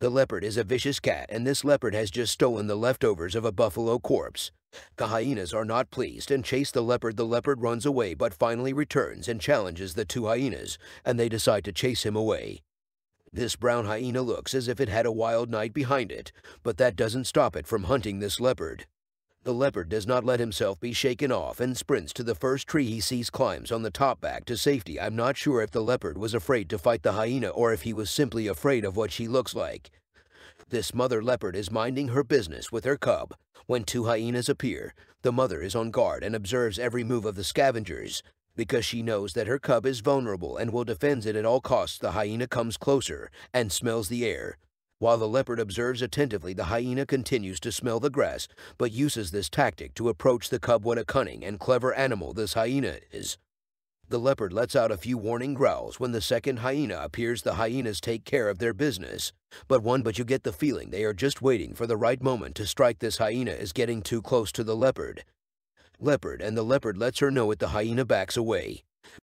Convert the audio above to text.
The leopard is a vicious cat, and this leopard has just stolen the leftovers of a buffalo corpse. The hyenas are not pleased and chase the leopard. The leopard runs away but finally returns and challenges the two hyenas, and they decide to chase him away. This brown hyena looks as if it had a wild night behind it, but that doesn't stop it from hunting this leopard. The leopard does not let himself be shaken off and sprints to the first tree he sees climbs on the top back to safety. I'm not sure if the leopard was afraid to fight the hyena or if he was simply afraid of what she looks like. This mother leopard is minding her business with her cub. When two hyenas appear, the mother is on guard and observes every move of the scavengers. Because she knows that her cub is vulnerable and will defend it at all costs, the hyena comes closer and smells the air. While the leopard observes attentively, the hyena continues to smell the grass, but uses this tactic to approach the cub what a cunning and clever animal this hyena is. The leopard lets out a few warning growls. When the second hyena appears, the hyenas take care of their business. But one, but you get the feeling they are just waiting for the right moment to strike this hyena is getting too close to the leopard. Leopard and the leopard lets her know it the hyena backs away.